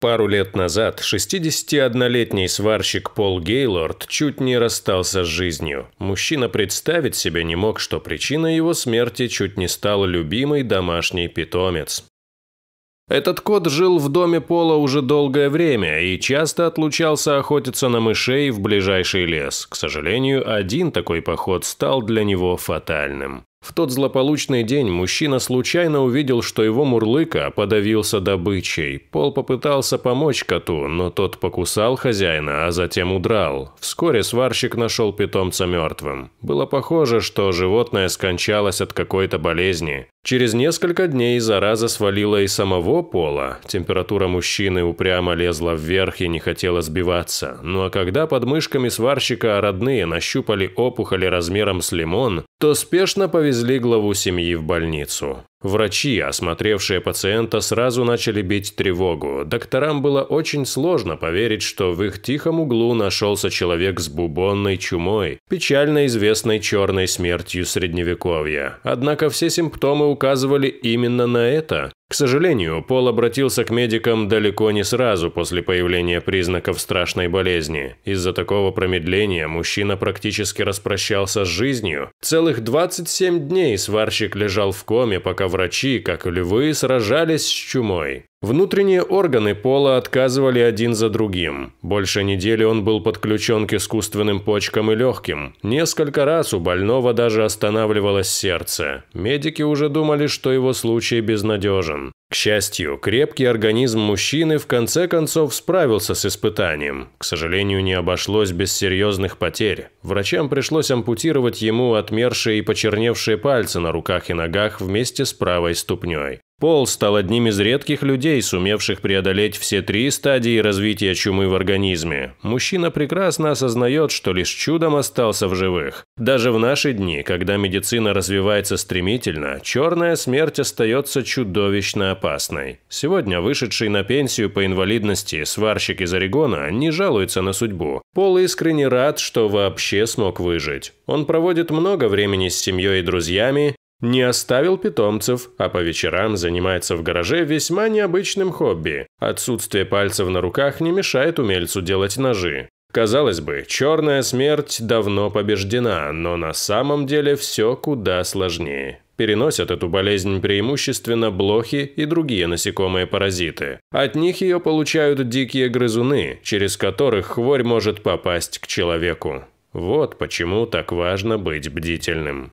Пару лет назад 61-летний сварщик Пол Гейлорд чуть не расстался с жизнью. Мужчина представить себе не мог, что причина его смерти чуть не стала любимый домашний питомец. Этот кот жил в доме Пола уже долгое время и часто отлучался охотиться на мышей в ближайший лес. К сожалению, один такой поход стал для него фатальным. В тот злополучный день мужчина случайно увидел, что его мурлыка подавился добычей. Пол попытался помочь коту, но тот покусал хозяина, а затем удрал. Вскоре сварщик нашел питомца мертвым. Было похоже, что животное скончалось от какой-то болезни. Через несколько дней зараза свалила и самого пола. Температура мужчины упрямо лезла вверх и не хотела сбиваться. Ну а когда под мышками сварщика родные нащупали опухоли размером с лимон, то спешно повезли главу семьи в больницу. Врачи, осмотревшие пациента, сразу начали бить тревогу. Докторам было очень сложно поверить, что в их тихом углу нашелся человек с бубонной чумой, печально известной черной смертью средневековья. Однако все симптомы указывали именно на это. К сожалению, Пол обратился к медикам далеко не сразу после появления признаков страшной болезни. Из-за такого промедления мужчина практически распрощался с жизнью. Целых 27 дней сварщик лежал в коме, пока врачи, как и львы, сражались с чумой. Внутренние органы Пола отказывали один за другим. Больше недели он был подключен к искусственным почкам и легким. Несколько раз у больного даже останавливалось сердце. Медики уже думали, что его случай безнадежен. К счастью, крепкий организм мужчины в конце концов справился с испытанием. К сожалению, не обошлось без серьезных потерь. Врачам пришлось ампутировать ему отмершие и почерневшие пальцы на руках и ногах вместе с правой ступней. Пол стал одним из редких людей, сумевших преодолеть все три стадии развития чумы в организме. Мужчина прекрасно осознает, что лишь чудом остался в живых. Даже в наши дни, когда медицина развивается стремительно, черная смерть остается чудовищно опасной. Сегодня вышедший на пенсию по инвалидности сварщик из Орегона не жалуется на судьбу. Пол искренне рад, что вообще смог выжить. Он проводит много времени с семьей и друзьями, не оставил питомцев, а по вечерам занимается в гараже весьма необычным хобби. Отсутствие пальцев на руках не мешает умельцу делать ножи. Казалось бы, черная смерть давно побеждена, но на самом деле все куда сложнее. Переносят эту болезнь преимущественно блохи и другие насекомые-паразиты. От них ее получают дикие грызуны, через которых хворь может попасть к человеку. Вот почему так важно быть бдительным.